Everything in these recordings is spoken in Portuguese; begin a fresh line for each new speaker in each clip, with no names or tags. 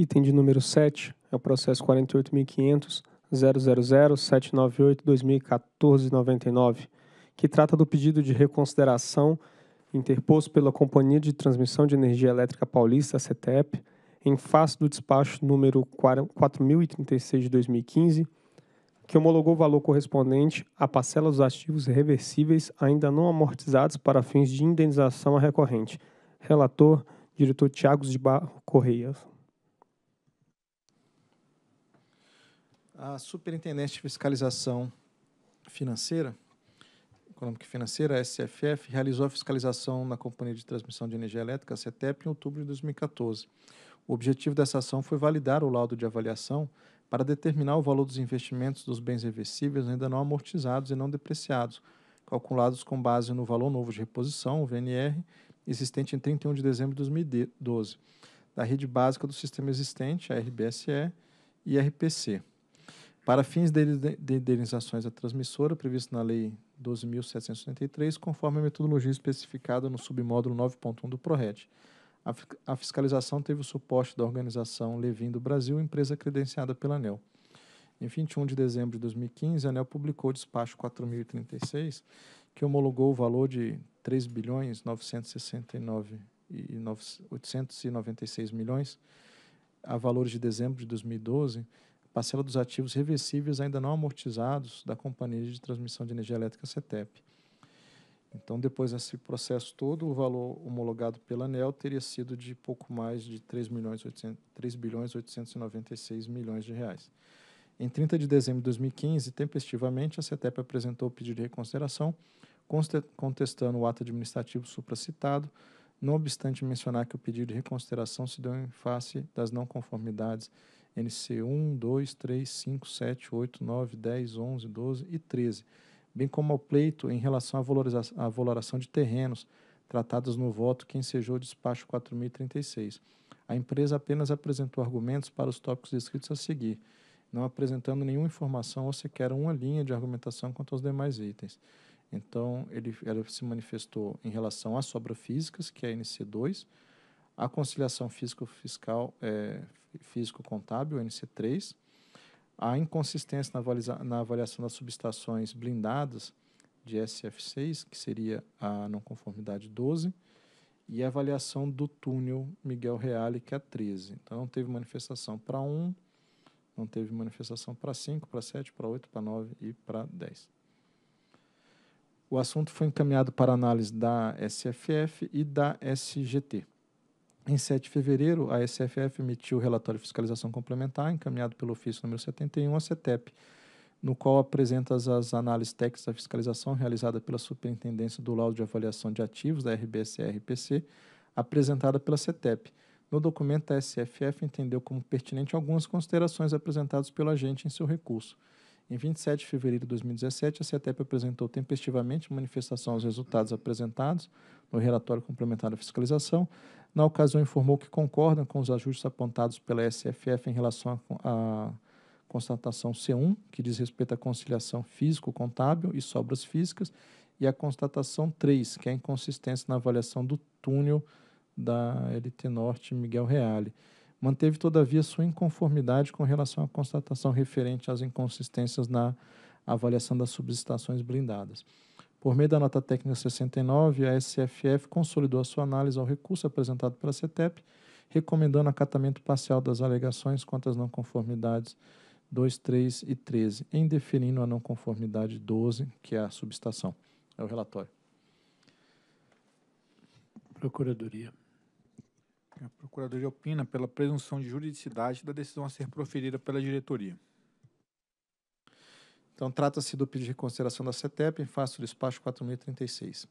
Item de número 7 é o processo 48.500.000.798.2014.99, que trata do pedido de reconsideração interposto pela Companhia de Transmissão de Energia Elétrica Paulista, CETEP, em face do despacho número 4036 de 2015, que homologou o valor correspondente à parcela dos ativos reversíveis ainda não amortizados para fins de indenização à recorrente. Relator, diretor Tiago de Barro Correia.
a Superintendente de Fiscalização Financeira, Econômica e Financeira, a SFF, realizou a fiscalização na Companhia de Transmissão de Energia Elétrica, a CETEP, em outubro de 2014. O objetivo dessa ação foi validar o laudo de avaliação para determinar o valor dos investimentos dos bens reversíveis ainda não amortizados e não depreciados, calculados com base no valor novo de reposição, o VNR, existente em 31 de dezembro de 2012, da rede básica do sistema existente, a RBSE e RPC para fins de indenizações à transmissora, previsto na Lei 12.773, conforme a metodologia especificada no submódulo 9.1 do ProRed. A, fiscalização teve o suporte da organização Levin do Brasil, empresa credenciada pela ANEL. Em 21 de dezembro de 2015, a ANEL publicou o despacho 4036, que homologou o valor de 3 bilhões 969 896 milhões a valores de dezembro de 2012 parcela dos ativos reversíveis ainda não amortizados da Companhia de Transmissão de Energia Elétrica CETEP. Então, depois desse processo todo, o valor homologado pela ANEL teria sido de pouco mais de 3, milhões bilhões 896 milhões de reais. Em 30 de dezembro de 2015, tempestivamente, a CETEP apresentou o pedido de reconsideração, contestando o ato administrativo supracitado, não obstante mencionar que o pedido de reconsideração se deu em face das não conformidades NC 1, 2, 3, 5, 7, 8, 9, 10, 11, 12 e 13, bem como ao pleito em relação à, valoriza à valoração de terrenos tratados no voto que ensejou o despacho 4036. A empresa apenas apresentou argumentos para os tópicos descritos a seguir, não apresentando nenhuma informação ou sequer uma linha de argumentação quanto aos demais itens. Então, ele, ela se manifestou em relação às sobra físicas, que é a NC2, a conciliação físico-fiscal, é, físico-contábil, NC3, a inconsistência na, avaliação, na avaliação das subestações blindadas de SF6, que seria a não conformidade 12, e a avaliação do túnel Miguel Reale, que é a 13. Então, não teve manifestação para 1, não teve manifestação para 5, para 7, para 8, para 9 e para 10. O assunto foi encaminhado para análise da SFF e da SGT. Em 7 de fevereiro, a SFF emitiu o relatório de fiscalização complementar, encaminhado pelo ofício número 71 à CETEP, no qual apresenta as análises técnicas da fiscalização realizada pela Superintendência do Laudo de Avaliação de Ativos, da rbsr apresentada pela CETEP. No documento, a SFF entendeu como pertinente algumas considerações apresentadas pelo agente em seu recurso. Em 27 de fevereiro de 2017, a CETEP apresentou tempestivamente manifestação aos resultados apresentados no relatório complementar da fiscalização. Na ocasião, informou que concorda com os ajustes apontados pela SFF em relação à constatação C1, que diz respeito à conciliação físico-contábil e sobras físicas, e a constatação 3, que é a inconsistência na avaliação do túnel da LT Norte Miguel Reale manteve, todavia, sua inconformidade com relação à constatação referente às inconsistências na avaliação das subestações blindadas. Por meio da nota técnica 69, a SFF consolidou a sua análise ao recurso apresentado pela CETEP, recomendando acatamento parcial das alegações quanto às não conformidades 2, 3 e 13, em definindo a não conformidade 12, que é a subestação. É o relatório. Procuradoria. A Procuradoria opina pela presunção de juridicidade da decisão a ser proferida pela diretoria. Então, trata-se do pedido de reconsideração da CETEP em face do despacho 4036.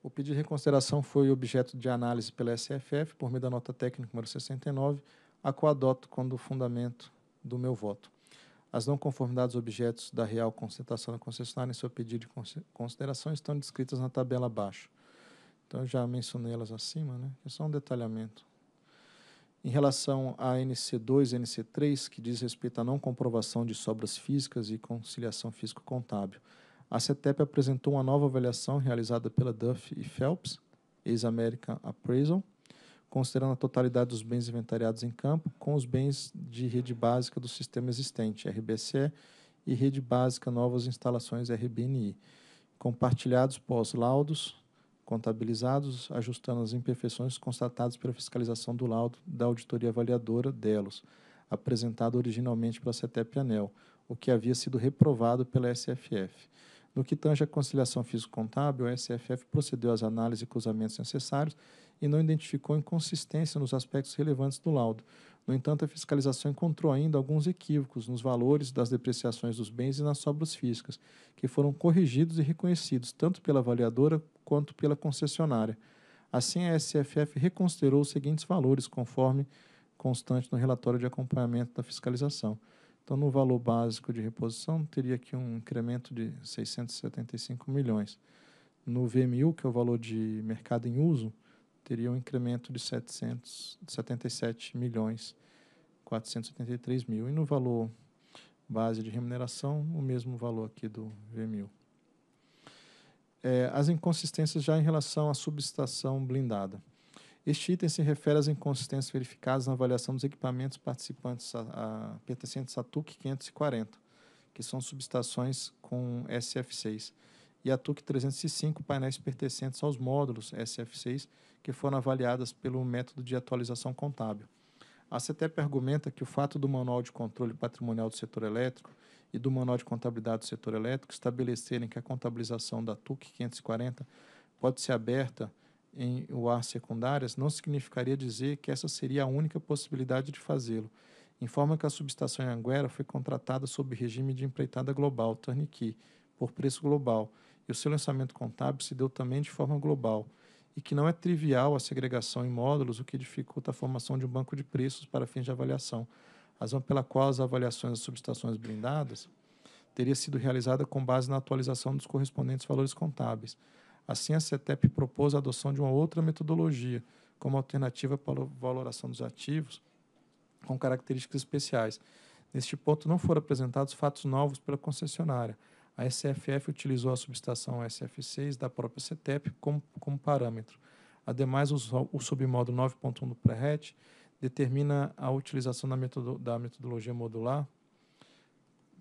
O pedido de reconsideração foi objeto de análise pela SFF por meio da nota técnica número 69, a qual adoto como fundamento do meu voto. As não conformidades objetos da real constatação da concessionária em seu pedido de consideração estão descritas na tabela abaixo. Então, eu já mencionei elas acima, né? É só um detalhamento. Em relação à NC2 e NC3, que diz respeito à não comprovação de sobras físicas e conciliação físico-contábil, a CETEP apresentou uma nova avaliação realizada pela Duff e Phelps, ex-American Appraisal, considerando a totalidade dos bens inventariados em campo com os bens de rede básica do sistema existente, RBCE, e rede básica novas instalações, RBNI, compartilhados pós laudos contabilizados, ajustando as imperfeições constatadas pela fiscalização do laudo da auditoria avaliadora delos, apresentado originalmente pela CETEP ANEL, o que havia sido reprovado pela SFF. No que tange à conciliação físico-contábil, a SFF procedeu às análises e cruzamentos necessários e não identificou inconsistência nos aspectos relevantes do laudo. No entanto, a fiscalização encontrou ainda alguns equívocos nos valores das depreciações dos bens e nas sobras físicas, que foram corrigidos e reconhecidos tanto pela avaliadora quanto pela concessionária. Assim, a SFF reconsiderou os seguintes valores, conforme constante no relatório de acompanhamento da fiscalização. Então, no valor básico de reposição, teria aqui um incremento de 675 milhões. No VMU, que é o valor de mercado em uso, teria um incremento de 777 milhões 483 mil. E no valor base de remuneração, o mesmo valor aqui do VMU é, as inconsistências já em relação à subestação blindada. Este item se refere às inconsistências verificadas na avaliação dos equipamentos participantes a, a, pertencentes à TUC 540, que são subestações com SF6, e à TUC 305, painéis pertencentes aos módulos SF6, que foram avaliadas pelo método de atualização contábil. A ah, CETEP argumenta que o fato do Manual de Controle Patrimonial do Setor Elétrico e do Manual de Contabilidade do Setor Elétrico estabelecerem que a contabilização da TUC 540 pode ser aberta em UAR secundárias não significaria dizer que essa seria a única possibilidade de fazê-lo. Informa que a subestação em Anguera foi contratada sob regime de empreitada global, Turnkey, por preço global, e o seu lançamento contábil se deu também de forma global – e que não é trivial a segregação em módulos, o que dificulta a formação de um banco de preços para fins de avaliação, razão pela qual as avaliações das subestações blindadas teria sido realizada com base na atualização dos correspondentes valores contábeis. Assim, a CETEP propôs a adoção de uma outra metodologia, como alternativa para a valoração dos ativos com características especiais. Neste ponto, não foram apresentados fatos novos pela concessionária, a SFF utilizou a subestação SF6 da própria CETEP como, como parâmetro. Ademais, o submódulo 9.1 do pré-RET determina a utilização da, metodo, da metodologia modular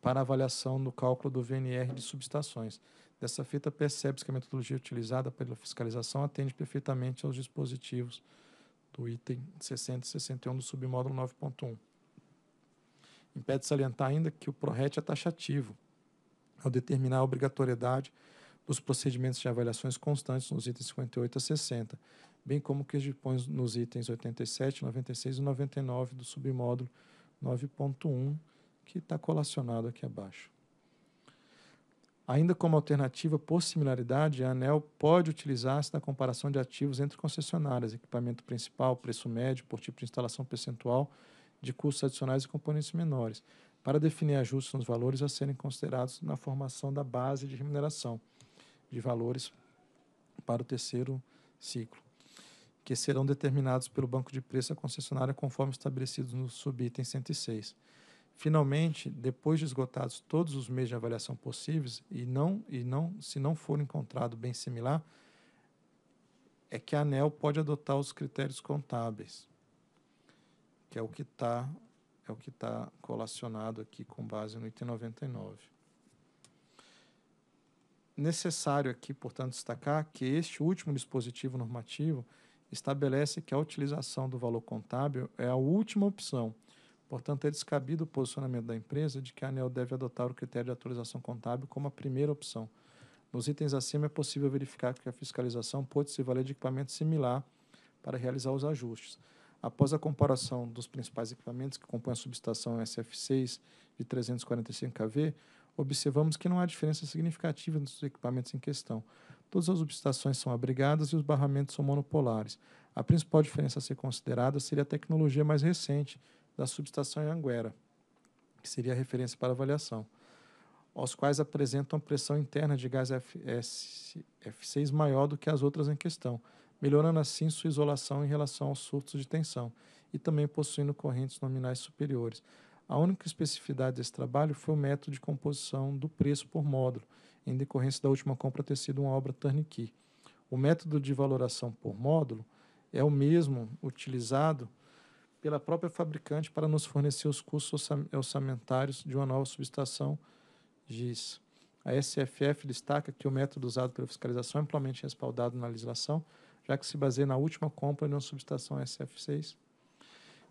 para avaliação do cálculo do VNR de subestações. Dessa fita, percebe-se que a metodologia utilizada pela fiscalização atende perfeitamente aos dispositivos do item 60 e 61 do submódulo 9.1. Impede salientar ainda que o ProRet é taxativo, ao determinar a obrigatoriedade dos procedimentos de avaliações constantes nos itens 58 a 60, bem como o que dispõe nos itens 87, 96 e 99 do submódulo 9.1, que está colacionado aqui abaixo. Ainda como alternativa por similaridade, a ANEL pode utilizar-se na comparação de ativos entre concessionárias, equipamento principal, preço médio, por tipo de instalação percentual, de custos adicionais e componentes menores para definir ajustes nos valores a serem considerados na formação da base de remuneração de valores para o terceiro ciclo, que serão determinados pelo banco de preço da concessionária conforme estabelecido no subitem 106. Finalmente, depois de esgotados todos os meios de avaliação possíveis e não e não se não for encontrado bem similar, é que a ANEL pode adotar os critérios contábeis, que é o que está é o que está colacionado aqui com base no item 99. Necessário aqui, portanto, destacar que este último dispositivo normativo estabelece que a utilização do valor contábil é a última opção. Portanto, é descabido o posicionamento da empresa de que a ANEL deve adotar o critério de atualização contábil como a primeira opção. Nos itens acima, é possível verificar que a fiscalização pode se valer de equipamento similar para realizar os ajustes após a comparação dos principais equipamentos que compõem a subestação SF6 de 345 kV, observamos que não há diferença significativa nos equipamentos em questão. Todas as subestações são abrigadas e os barramentos são monopolares. A principal diferença a ser considerada seria a tecnologia mais recente da subestação em Anguera, que seria a referência para avaliação, aos quais apresentam pressão interna de gás FS, F6 maior do que as outras em questão, melhorando assim sua isolação em relação aos surtos de tensão e também possuindo correntes nominais superiores. A única especificidade desse trabalho foi o método de composição do preço por módulo, em decorrência da última compra ter sido uma obra turnkey. O método de valoração por módulo é o mesmo utilizado pela própria fabricante para nos fornecer os custos orçamentários de uma nova subestação GIS. A SFF destaca que o método usado pela fiscalização é amplamente respaldado na legislação, já que se baseia na última compra de uma subestação SF6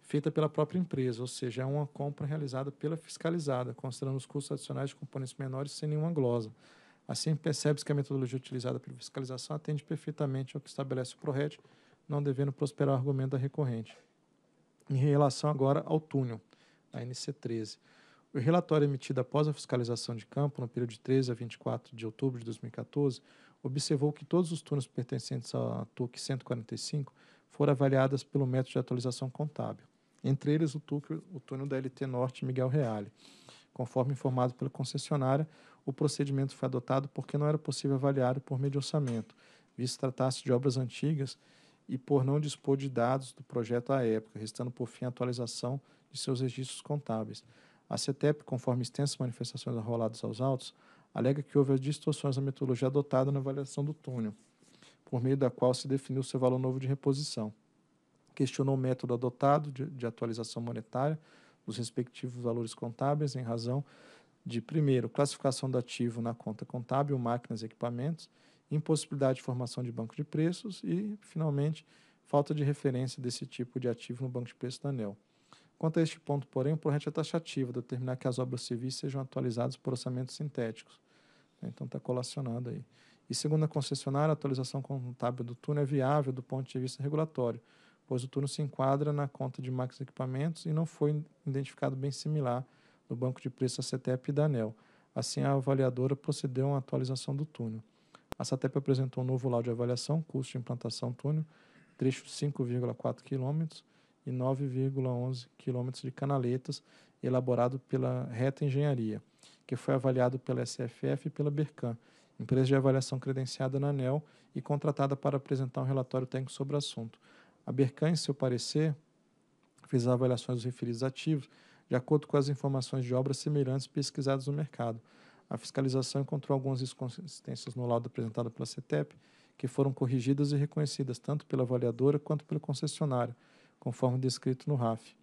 feita pela própria empresa, ou seja, é uma compra realizada pela fiscalizada, considerando os custos adicionais de componentes menores sem nenhuma glosa. Assim, percebe-se que a metodologia utilizada pela fiscalização atende perfeitamente ao que estabelece o PRORET, não devendo prosperar o argumento da recorrente. Em relação agora ao túnel, a NC13. O relatório emitido após a fiscalização de campo, no período de 13 a 24 de outubro de 2014, observou que todos os turnos pertencentes à TUC 145 foram avaliados pelo método de atualização contábil, entre eles o, TUC, o túnel da LT Norte Miguel Reale. Conforme informado pela concessionária, o procedimento foi adotado porque não era possível avaliar por meio de orçamento, visto tratar-se de obras antigas e por não dispor de dados do projeto à época, restando por fim a atualização de seus registros contábeis. A CETEP, conforme extensas manifestações arroladas aos autos, alega que houve distorções na metodologia adotada na avaliação do túnel, por meio da qual se definiu seu valor novo de reposição. Questionou o método adotado de, de atualização monetária dos respectivos valores contábeis em razão de, primeiro, classificação do ativo na conta contábil, máquinas e equipamentos, impossibilidade de formação de banco de preços e, finalmente, falta de referência desse tipo de ativo no banco de preços da ANEL. Quanto a este ponto, porém, o projeto é taxativo, determinar que as obras civis sejam atualizadas por orçamentos sintéticos, né? Então está colacionado aí. E segundo a concessionária, a atualização contábil do túnel é viável do ponto de vista regulatório, pois o túnel se enquadra na conta de máquinas e equipamentos e não foi identificado bem similar no banco de preços da CETEP e da ANEL. Assim, a avaliadora procedeu a uma atualização do túnel. A CETEP apresentou um novo laudo de avaliação, custo de implantação túnel, trecho 5,4 km e 9,11 km de canaletas, elaborado pela Reta Engenharia que foi avaliado pela SFF e pela Bercan, empresa de avaliação credenciada na ANEL e contratada para apresentar um relatório técnico sobre o assunto. A Bercan, em seu parecer, fez avaliações dos referidos ativos de acordo com as informações de obras semelhantes pesquisadas no mercado. A fiscalização encontrou algumas inconsistências no laudo apresentado pela CETEP, que foram corrigidas e reconhecidas tanto pela avaliadora quanto pelo concessionário, conforme descrito no RAF.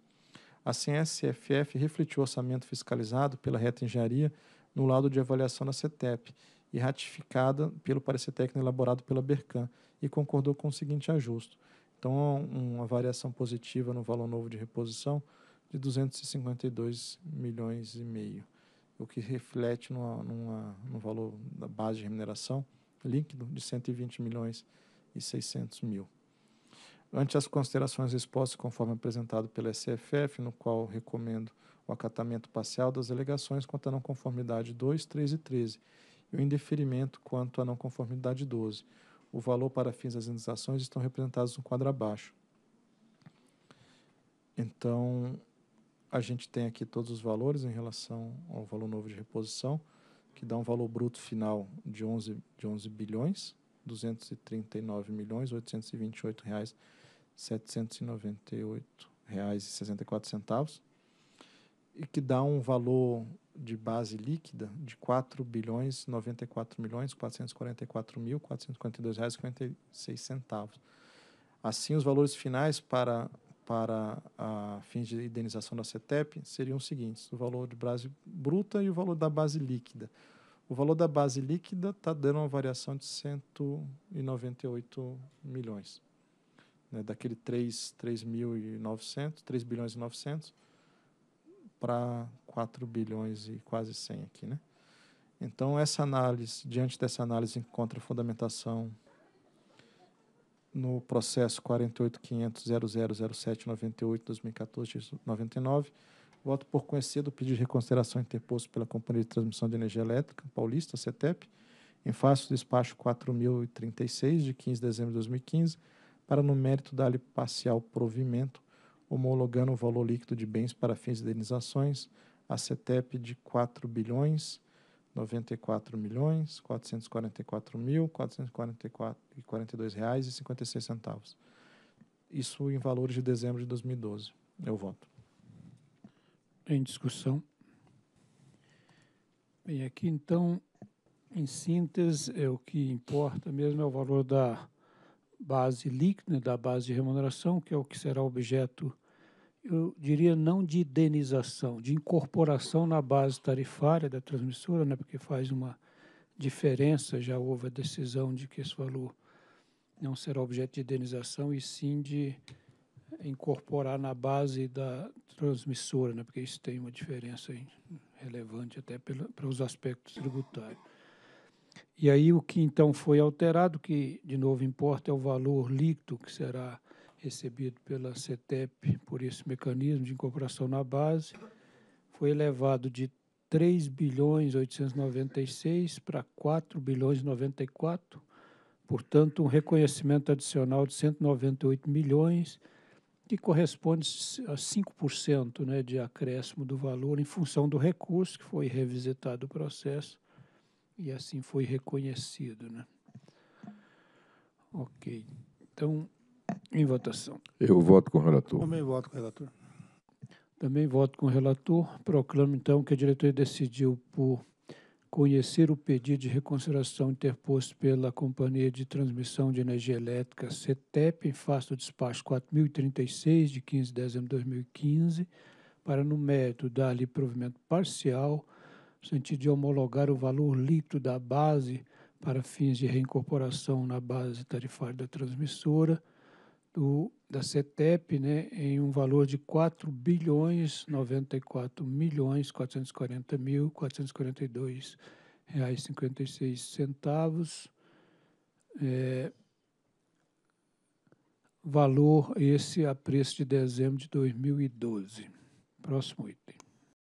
A CSFF refletiu o orçamento fiscalizado pela reta engenharia no laudo de avaliação na CETEP e ratificada pelo parecer técnico elaborado pela Bercan e concordou com o seguinte ajuste. Então, uma variação positiva no valor novo de reposição de 252 milhões e meio, o que reflete numa, numa, no valor da base de remuneração líquido de 120 milhões e 600 mil. Ante as considerações expostas conforme apresentado pela SFF, no qual recomendo o acatamento parcial das alegações quanto à não conformidade 2, 3 e 13 e o indeferimento quanto à não conformidade 12. O valor para fins das indenizações estão representados no quadro abaixo. Então, a gente tem aqui todos os valores em relação ao valor novo de reposição, que dá um valor bruto final de 11, de 11 bilhões, 239 milhões, 828 reais R$ reais e centavos e que dá um valor de base líquida de R$ bilhões milhões mil reais centavos. Assim, os valores finais para para a fins de indenização da CETEP seriam os seguintes: o valor de base bruta e o valor da base líquida. O valor da base líquida está dando uma variação de 198 milhões né, daquele 3, 3.900, 3 bilhões e 900 para 4 bilhões e quase 100 aqui, né? Então essa análise, diante dessa análise encontra fundamentação no processo 48.500.000798.2014.99. voto por conhecer do pedido de reconsideração interposto pela Companhia de Transmissão de Energia Elétrica Paulista, CETEP, em face do despacho 4.036, de 15 de dezembro de 2015, para no mérito dar-lhe parcial provimento, homologando o valor líquido de bens para fins de indenizações, a CETEP de 4 bilhões 94 milhões 444 mil 442 reais e 56 centavos. Isso em valores de dezembro de 2012. Eu voto.
Em discussão. Bem, aqui então, em síntese, é o que importa mesmo é o valor da base líquida, da base de remuneração, que é o que será objeto, eu diria, não de indenização, de incorporação na base tarifária da transmissora, né, porque faz uma diferença, já houve a decisão de que esse valor não será objeto de indenização, e sim de incorporar na base da transmissora, né, porque isso tem uma diferença relevante até pela, os aspectos tributários. E aí o que então foi alterado, que de novo importa, é o valor líquido que será recebido pela CETEP por esse mecanismo de incorporação na base, foi elevado de 3 bilhões 896 para 4 bilhões 94, portanto, um reconhecimento adicional de 198 milhões, que corresponde a 5% né, de acréscimo do valor em função do recurso que foi revisitado o processo e assim foi reconhecido. Né? Ok. Então, em votação. Eu voto com o relator. Também voto com o relator. Também voto com o relator. Proclamo, então, que a diretoria decidiu por conhecer o pedido de reconsideração interposto pela Companhia de Transmissão de Energia Elétrica, CETEP, em face do despacho 4036, de 15 de dezembro de 2015, para, no mérito, dar-lhe provimento parcial no sentido de homologar o valor líquido da base para fins de reincorporação na base tarifária da transmissora do, da CETEP né, em um valor de 4 bilhões 94 milhões 440 mil 442 reais 56 centavos é, valor esse a preço de dezembro de 2012 próximo item